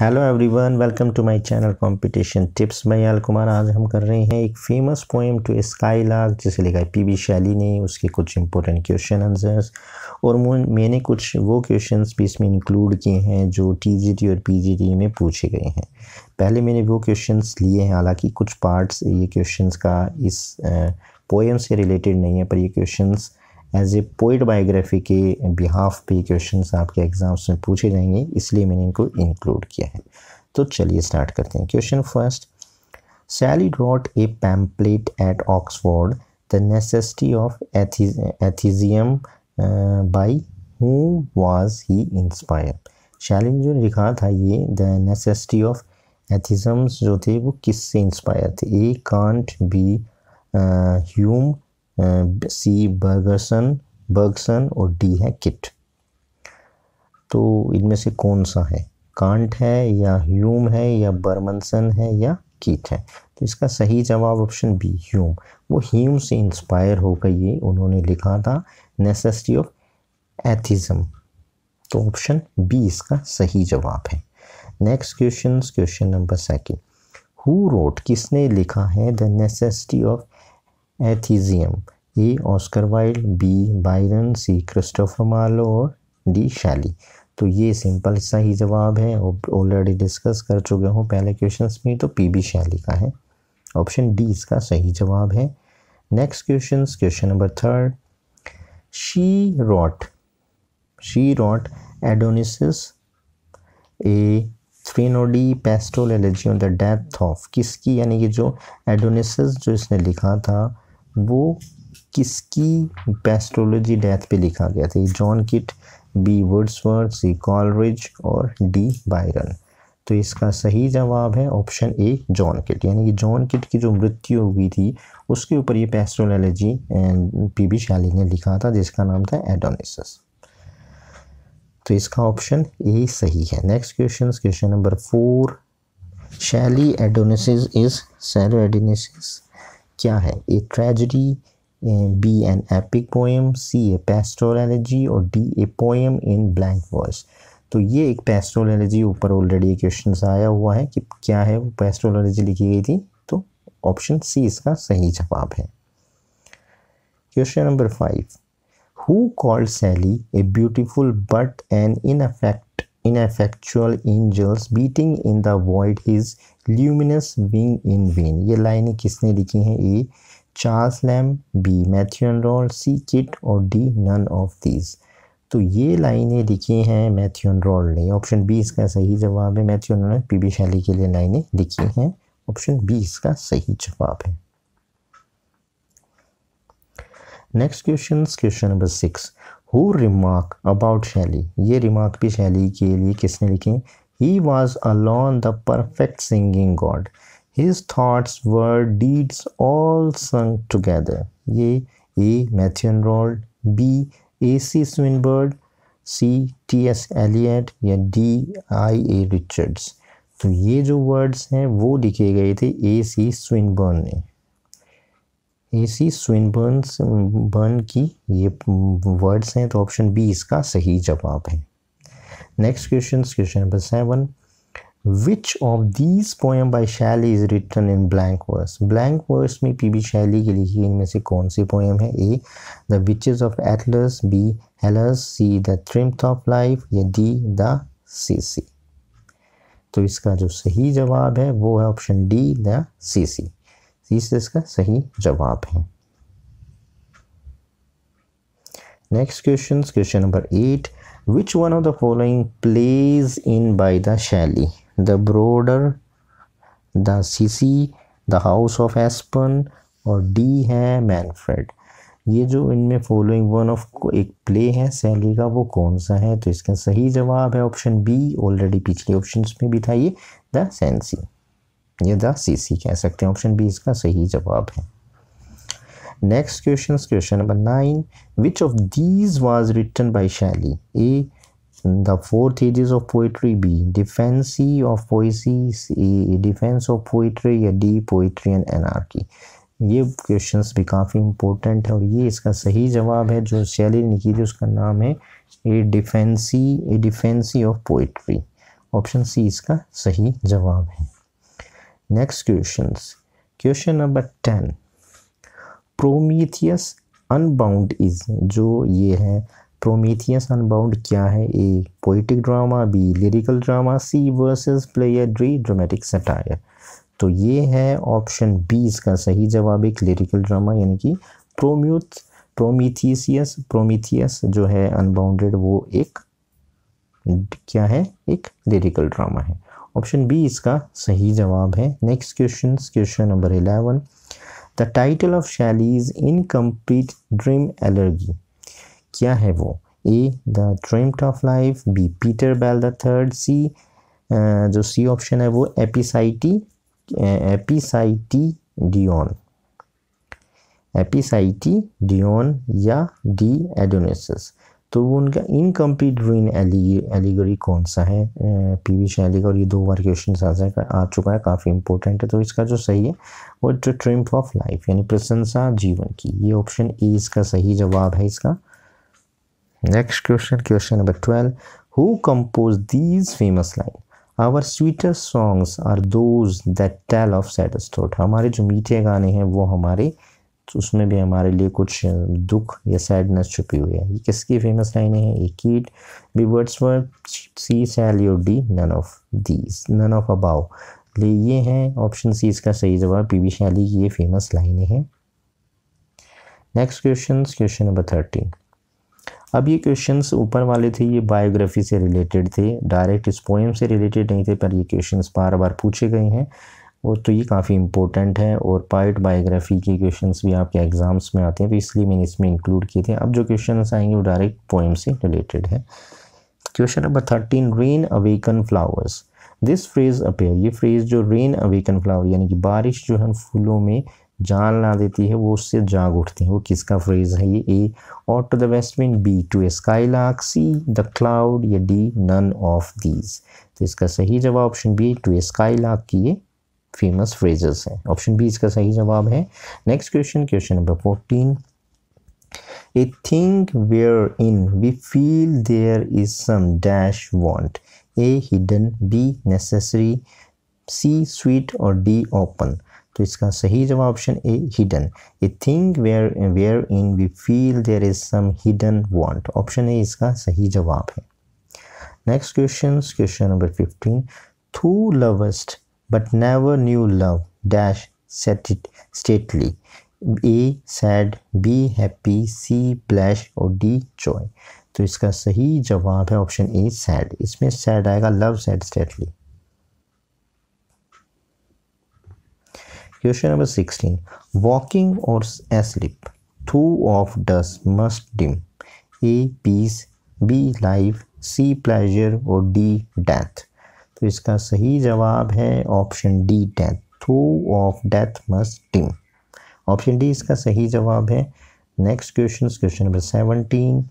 Hello everyone welcome to my channel competition tips मैं याल कुमार आज हम कर रहे हैं एक फेमस पोएम टू स्काई लाग जिसे लिखा है पी बी शैली ने उसके कुछ इंपॉर्टेंट क्वेश्चन आंसर्स और मैंने कुछ वो क्वेश्चंस भी इसमें इंक्लूड किए हैं जो टीजीटी और पीजीटी में पूछे गए हैं पहले मैंने वो क्वेश्चन लिए हैं हालाँकि कुछ पार्ट्स ये क्वेश्चन का इस पोएम से रिलेटेड नहीं है पर ये question as a poet biography के बिहाफ पे क्वेश्चन आपके एग्ज़ाम्स में पूछे जाएंगे इसलिए मैंने इनको इंक्लूड किया है तो चलिए स्टार्ट करते हैं question first Shelley wrote a pamphlet at Oxford the necessity of atheism by who was he inspire Shelley ने जो लिखा था ये द नेसेसिटी ऑफ एथिज़म्स जो थे वो किससे इंस्पायर थे A Kant B Hume C Bergson Bergson और डी है किट तो इनमें से कौन सा है कांट है या ह्यूम है या बर्मनसन है या किट है तो इसका सही जवाब ऑप्शन बी ह्यूम वो ह्यूम से इंस्पायर होकर ये उन्होंने लिखा था नेसेसिटी ऑफ एथिज्म तो ऑप्शन बी इसका सही जवाब है next question question number second who wrote किसने लिखा है the necessity of atheism A Oscar Wilde B Byron C Christopher Marlowe और डी शैली तो ये सिंपल सा ही जवाब है ऑलरेडी डिस्कस कर चुके हूँ पहले क्वेश्चन में तो पी बी शैली का है ऑप्शन डी इसका सही जवाब है next question question number third she wrote she wrote Adonais is a threnody pastoral elegy on the death of किसकी यानी कि जो एडोनिसिस जो इसने लिखा था वो किसकी पेस्ट्रोलॉजी डेथ पे लिखा गया था John Keats B Wordsworth C Coleridge और डी बायरन तो इसका सही जवाब है ऑप्शन ए जॉन किट यानी कि जॉन किट की जो मृत्यु हुई थी उसके ऊपर ये पेस्ट्रोलॉजी पी बी शैली ने लिखा था जिसका नाम था एडोनिसस तो इसका ऑप्शन ए सही है next question question number four Shelley Adonais is सेलो क्या है A tragedy B an epic poem C a pastoral elegy और D a poem in blank verse तो ये एक पेस्टोल एलर्जी ऊपर ऑलरेडी क्वेश्चन आया हुआ है कि क्या है वो पेस्टोल एलर्जी लिखी गई थी तो ऑप्शन सी इसका सही जवाब है question number five who called Shelley a beautiful but an affect ineffectual angels beating in the void his luminous wing in vain ये लाइनें किसने लिखी हैं A Charles Lamb B Matthew रॉल सी किट और डी नन ऑफ दीज तो ये लाइनें लिखी हैं मैथ्यून रॉल ने ऑप्शन बी इसका सही जवाब है मैथ्यून रॉल ने पी बी शैली के लिए लाइनें लिखी हैं ऑप्शन बी इसका सही जवाब है next question question number six who remark about Shelley ये रिमार्क भी शैली के लिए किसने लिखी he was alone the perfect singing god his thoughts were deeds all sang together ये A Matthew Arnold B A C Swinburne C T S Eliot या D I A Richards तो ये जो वर्ड्स हैं वो लिखे गए थे ए सी स्विनबर्न ने ए सी स्विनबर्न्स बर्न की ये वर्ड्स हैं तो ऑप्शन बी इसका सही जवाब है next question question number seven which of these poem by Shelley is written in blank verse blank verse में पी बी शैली की लिखी इनमें से कौन सी पोएम है A the witches of Atlas B Hellas C the triumph of life या D the सी सी तो इसका जो सही जवाब है वो है ऑप्शन डी द सी सी तीस इसका सही जवाब है next question question number eight which one of the following plays in by the Shelley the Borderer the सीसी द हाउस ऑफ एस्पन और डी है मैनफ्रेड ये जो इनमें फॉलोइंग वन ऑफ एक प्ले है सैली का वो कौन सा है तो इसका सही जवाब है ऑप्शन बी ऑलरेडी पिछले ऑप्शंस में भी था ये द सेंसी ये द सी सी कह सकते हैं ऑप्शन बी इसका सही जवाब है next question question number nine which of these was written by Shelley A the four stages of poetry B defence of poesy c defense of poetry या d poetry and anarchy ये questions भी काफ़ी important है और ये इसका सही जवाब है जो शैली ने की थी उसका नाम है A defence A defence of poetry option C इसका सही जवाब है next question question number ten Prometheus unbound is जो ये है प्रोमीथियस अनबाउंड क्या है A poetic drama B lyrical drama C verses player D dramatic satire तो ये है ऑप्शन बी इसका सही जवाब एक लिरिकल ड्रामा यानी कि प्रोम्यूथ प्रोमीथीसियस प्रोमीथियस जो है अनबाउंडेड वो एक क्या है एक लिरिकल ड्रामा है ऑप्शन बी इसका सही जवाब है next question question number eleven the title of Shelley's is incomplete dream elegy क्या है वो A the dreamed of life B Peter Bell the third C जो सी ऑप्शन है वो एपिसाइटी एपिसाइटी डिओन एपिसाइटी डिओन या डी एडोनेसिस तो वो उनका इनकम्प्लीट ड्रीन एलिगरी कौन सा है पी वी शैली का और ये दो बार क्वेश्चन आ, आ चुका है काफ़ी इंपॉर्टेंट है तो इसका जो सही है वो ट्रिम्प ऑफ लाइफ यानी प्रशंसा जीवन की ये ऑप्शन ए इसका सही जवाब है इसका next question question number twelve who compose these famous line our sweeter songs are those that tell of sad हमारे जो मीठे गाने हैं वो हमारे तो उसमें भी हमारे लिए कुछ दुख या सैडनेस छुपी हुई है ये किसकी फेमस लाइनें हैं एक Keats B Wordsworth C Shelley D none of these none of above ये हैं ऑप्शन सी इसका सही जवाब पी वी शैली की ये फेमस लाइनें हैं next question question number thirteen अब ये क्वेश्चंस ऊपर वाले थे ये बायोग्राफी से रिलेटेड थे डायरेक्ट इस पोएम से रिलेटेड नहीं थे पर ये क्वेश्चंस बार बार पूछे गए हैं और तो ये काफ़ी इंपॉर्टेंट है और पार्ट बायोग्राफी के क्वेश्चंस भी आपके एग्ज़ाम्स में आते हैं तो इसलिए मैंने इसमें इंक्लूड किए थे अब जो क्वेश्चन आएंगे वो डायरेक्ट पोइम से रिलेटेड है question number thirteen rain awaken flowers this phrase appear ये फ्रेज़ जो रेन अवेकन फ्लावर यानी कि बारिश जो है फूलों में जान ला देती है वो उससे जाग उठते हैं वो किसका फ्रेज़ है ये A ode to the west B to a sky lakh C the cloud या डी नन ऑफ दीज तो इसका सही जवाब option B to a skylark की ये फेमस फ्रेजेस हैं ऑप्शन बी इसका सही जवाब है next question question number fourteen A think wherein we feel there is some dash want A hidden B necessary C sweet और D open तो इसका सही जवाब option A hidden A think where wherein we feel there is some hidden want option A इसका सही जवाब है next question question number fifteen thou lovest but never knew love dash set it stately A sad B happy C blush और D joy तो इसका सही जवाब है ऑप्शन ए सैड इसमें सैड आएगा love sad stately question number sixteen walking or asleep through of does must dim a peace B life C pleasure और D death तो इसका सही जवाब है option D death through of death must dim option D इसका सही जवाब है next question question number seventeen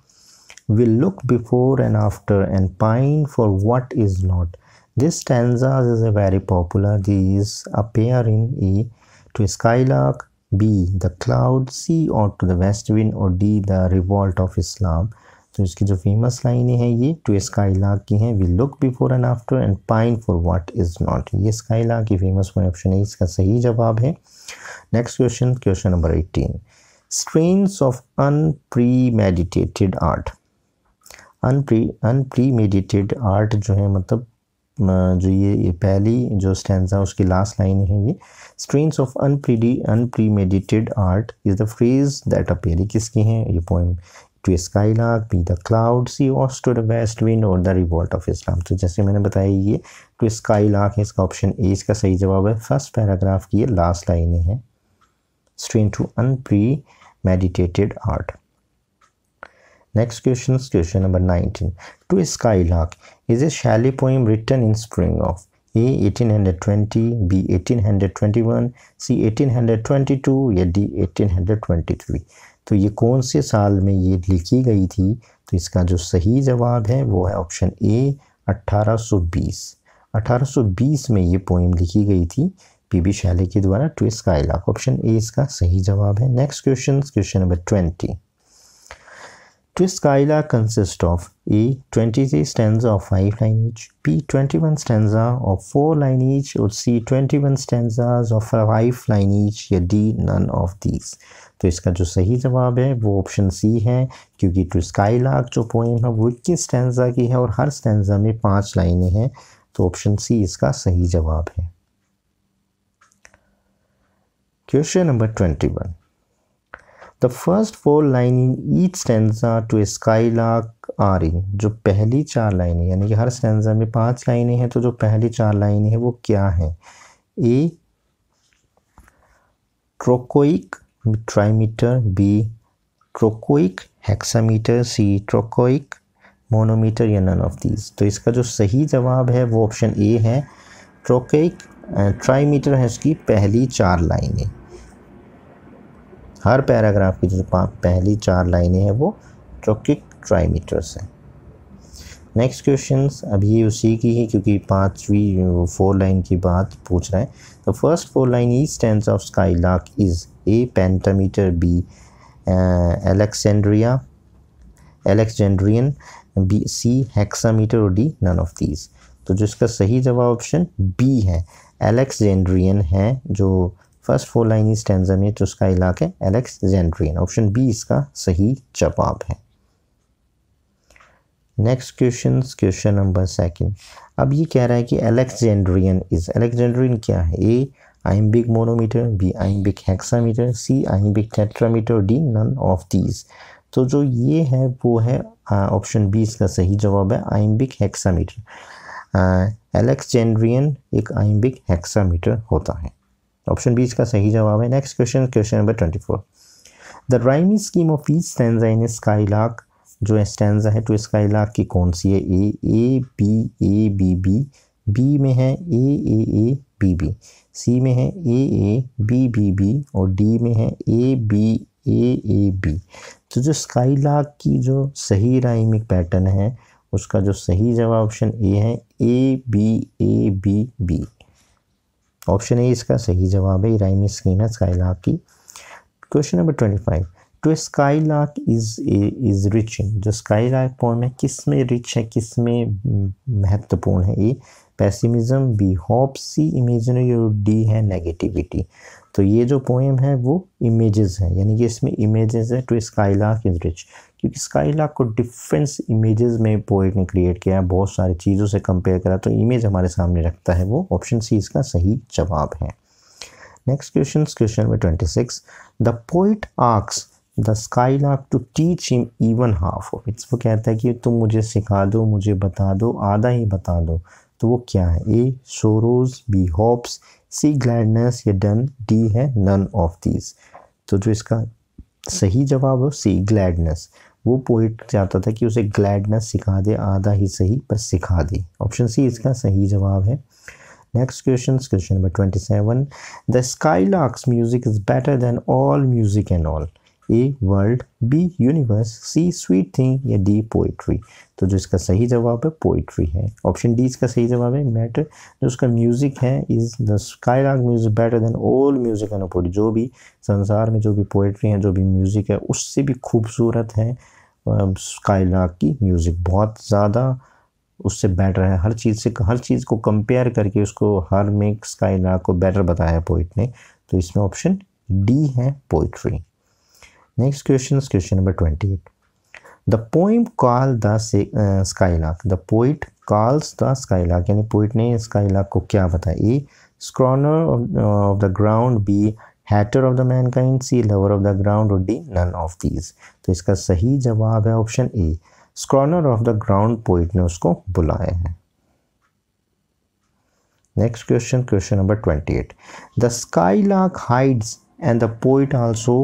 we look before and after and pine for what is not this stand is a very popular the is appear in A to sky skylark B the cloud C ode to the west wind और D the revolt of Islam तो इसकी जो famous लाइनें हैं ये to skylark की हैं we look before and after and pine for what is not ये स्काई लाक की फेमस वन ऑप्शन है इसका सही जवाब है next question question number eighteen strains of unpremeditated art unpre unpremeditated art जो है मतलब जो ये, ये पहली जो स्टैंडा उसकी लास्ट लाइन है ये स्ट्रेंस ऑफ अनप्रीडी unpremeditated art is the phrase that appear किसकी हैं ये poem to skylark B the cloud C ode to the west wind और द रिवॉल्ट ऑफ इस्लाम तो जैसे मैंने बताया ये टू स्काईलार्क है इसका ऑप्शन ए इसका सही जवाब है फर्स्ट पैराग्राफ की ये लास्ट लाइनें हैं strain to unpremeditated art next question question number nineteen to skylark is a Shelley poem written in spring of A 1820 B 1821 C 1822 या डी 1823 तो ये कौन से साल में ये लिखी गई थी तो इसका जो सही जवाब है वो है ऑप्शन ए 1820 1820 में ये पोइम लिखी गई थी पी बी शैले के द्वारा का स्काईलाक ऑप्शन ए इसका सही जवाब है next question question number twenty Twist Kaila consists of A. 23 stanza of 5 line each, B. 21 stanza of 4 line each or C. 21 stanzas of 5 line each or D. none of these तो इसका जो सही जवाब है वो ऑप्शन सी है क्योंकि to sky ट्विस्काइला जो पोएम है वो इक्कीस स्टैंडा की है और हर स्टैंडा में पांच लाइनें हैं तो ऑप्शन सी इसका सही जवाब है question number twenty one the first four line in each stanza to lark are in जो पहली चार लाइनें यानी कि हर स्टेंजा में पांच लाइनें हैं तो जो पहली चार लाइनें हैं वो क्या हैं A trochaic trimeter B trochaic hexameter C trochaic monometer या नन ऑफ दीज तो इसका जो सही जवाब है वो ऑप्शन ए है ट्रोकोइक ट्राईमीटर है उसकी पहली चार लाइनें हर पैराग्राफ की जो पहली चार लाइनें हैं वो ट्रोकिक ट्राईमीटर्स हैं नेक्स्ट क्वेश्चन अभी ये उसी की है क्योंकि पाँचवीं फोर लाइन की बात पूछ रहे हैं तो first four line each stand of skylark is A pentameter B Alexandria Alexandrian B C hexameter और डी नन ऑफ दीज तो जिसका सही जवाब ऑप्शन बी है एलेक्सेंड्रियन है जो फर्स्ट फोर लाइनी स्टेंजा में इलाक है एलेक्स जेंड्रियन ऑप्शन बी इसका सही जवाब है next question question number second अब ये कह रहा है कि एलेक्जेंड्रियन इज एलेक्जेंड्रियन क्या है A iambic monometer B iambic hexameter C iambic tetrameter D none of these तो जो ये है वो है ऑप्शन बी इसका सही जवाब है आइम्बिक हेक्सामीटर एलेक्जेंड्रियन एक आइम्बिक हेक्सामीटर होता है ऑप्शन बी इसका सही जवाब है next question question number twenty four the rhyme scheme of each stanza in lark जो स्टैंडा है टू स्काई लाक की कौन सी है A A B A B B B में है A A A B B C में है A A B B B और डी में है A B A A B तो जो स्काई लाक की जो सही राइमिक पैटर्न है उसका जो सही जवाब ऑप्शन ए है A B A B B option A इसका सही जवाब है स्काई लाक की question number twenty five to skylark is is rich in जो स्काई लाक पोम है किस में रिच है किस में महत्वपूर्ण है ये pessimism B hope C imaginary और डी है नेगेटिविटी तो ये जो पोएम है वो इमेजेस है यानी कि इसमें इमेजेस है to skylark is rich क्योंकि स्काई लाक को डिफ्रेंस इमेजेस में पोइट ने क्रिएट किया है बहुत सारी चीज़ों से कंपेयर करा तो इमेज हमारे सामने रखता है वो ऑप्शन सी इसका सही जवाब है next question question number twenty six the poet asks the skylark to teach him even half of its वो कहता है कि तुम मुझे सिखा दो मुझे बता दो आधा ही बता दो तो वो क्या है A sorrows B hopes C gladness या डन डी है नन ऑफ दीज तो जो इसका सही जवाब है सी ग्लैडनेस वो पोइट चाहता था कि उसे ग्लैडनेस सिखा दे आधा ही सही पर सिखा दे ऑप्शन सी इसका सही जवाब है next question question number twenty seven the skylark's music is better than all music and all A world B universe C sweet thing या डी पोइट्री तो जो इसका सही जवाब है पोइट्री है ऑप्शन डी इसका सही जवाब है मैटर जो उसका म्यूज़िक है is the sky lark music better than all music and poetry जो भी संसार में जो भी पोइट्री है जो भी म्यूज़िक है उससे भी खूबसूरत है स्काई राग की म्यूज़िक बहुत ज़्यादा उससे बेटर है हर चीज़ से हर चीज़ को कंपेयर करके उसको हर मेक स्काई राग को बेटर बताया पोइट ने तो इसमें ऑप्शन डी है poetry Next question is question number 28. The poem called the uh, skylark. The poet calls the skylark. यानी poet ने skylark को क्या बताया? A. Scorner of, uh, of the ground. B. Hater of the mankind C lover of the ground और D none of these तो इसका सही जवाब है option A scorner of the ground poet ने उसको बुलाया है next question question number twenty eight the sky lark hides and the poet also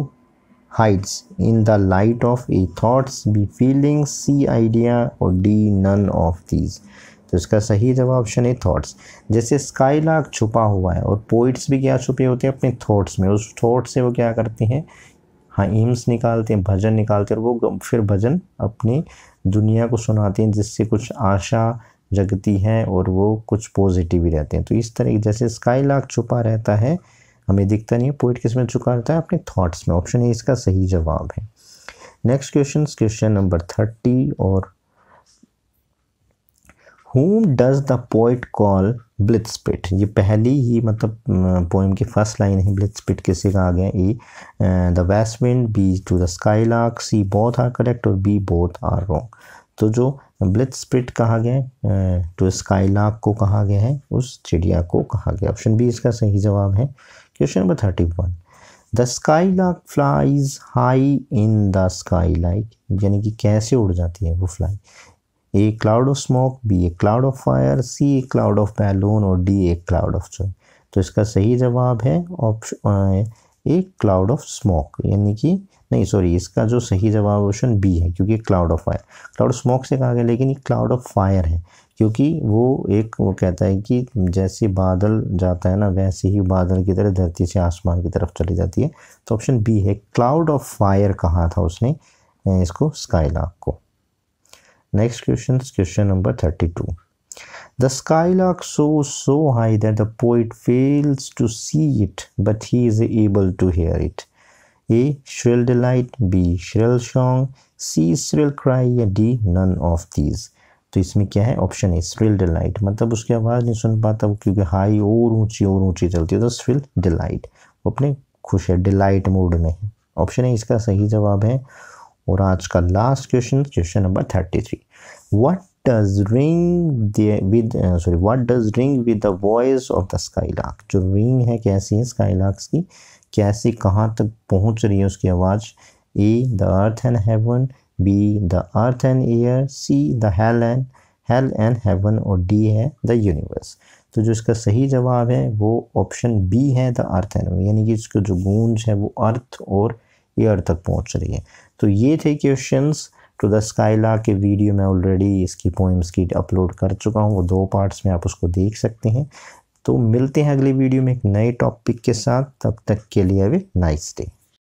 hides in the light of A thoughts B feelings C idea और D none of these तो इसका सही जवाब option है थॉट्स जैसे sky लाक छुपा हुआ है और पोइट्स भी क्या छुपे होते हैं अपने थॉट्स में उस थॉट्स से वो क्या करते हैं हाँ एम्स निकालते हैं भजन निकालते हैं और वो फिर भजन अपनी दुनिया को सुनाते हैं जिससे कुछ आशा जगती है और वो कुछ पॉजिटिव ही रहते हैं तो इस तरह जैसे स्काई स्काईलाक छुपा रहता है हमें दिखता नहीं है पोइट किस में चुका रहता है अपने थॉट्स में ऑप्शन ए इसका सही जवाब है next question question number thirty और whom does the poet call blithe spirit ये पहली ही मतलब पोइम की फर्स्ट लाइन है ब्लिट्सपिट किसे कहा गया A the west wind B to the sky lakh C both are correct और बी बोथ आर रॉन्ग तो जो ब्लिट्सपिट कहा गया टू स्काई लाक को कहा गया है उस चिड़िया को कहा गया ऑप्शन बी इसका सही जवाब है question number thirty one the sky lark flies high in the sky like यानी कि कैसे उड़ जाती है वो fly A cloud of smoke B a cloud of fire C a cloud of balloon और D a cloud of joy तो इसका सही जवाब है option A cloud of smoke यानी कि नहीं सॉरी इसका जो सही जवाब ऑप्शन बी है क्योंकि cloud of fire cloud smoke से कहा गया लेकिन ये क्लाउड ऑफ फायर है क्योंकि वो एक वो कहता है कि जैसे बादल जाता है ना वैसे ही बादल की तरह धरती से आसमान की तरफ चली जाती है तो ऑप्शन बी है क्लाउड ऑफ फायर कहा था उसने इसको स्काईलाक को next question question number thirty two sky skylark so so high that the poet fails to see it but he is able to hear it A. Shrill delight B. Shrill song C. Shrill cry या D. None of these तो इसमें क्या है option ए shrill delight मतलब उसकी आवाज़ नहीं सुन पाता वो क्योंकि हाई और ऊंची और ऊंची चलती है तो श्रिल डिलाइट वो अपने खुश है डिलाइट मूड में है ऑप्शन ए इसका सही जवाब है और आज का last question question number thirty three what does ring the with uh, sorry what does ring with the voice of the skylark जो ring है कैसी है skylarks की कैसी कहाँ तक पहुँच रही है उसकी आवाज़ A the earth and heaven B the earth and air C the hell and hell and heaven और डी है द यूनिवर्स तो जो इसका सही जवाब है वो ऑप्शन बी है द अर्थ एंड यानी कि इसका जो गूंज है वो अर्थ और एयर तक पहुँच रही है तो ये थे क्वेश्चंस टू द स्काइला के वीडियो मैं ऑलरेडी इसकी पोइम्स की अपलोड कर चुका हूँ वो दो पार्ट्स में आप उसको देख सकते हैं तो मिलते हैं अगले वीडियो में एक नए टॉपिक के साथ तब तक के लिए अवे नाइस डे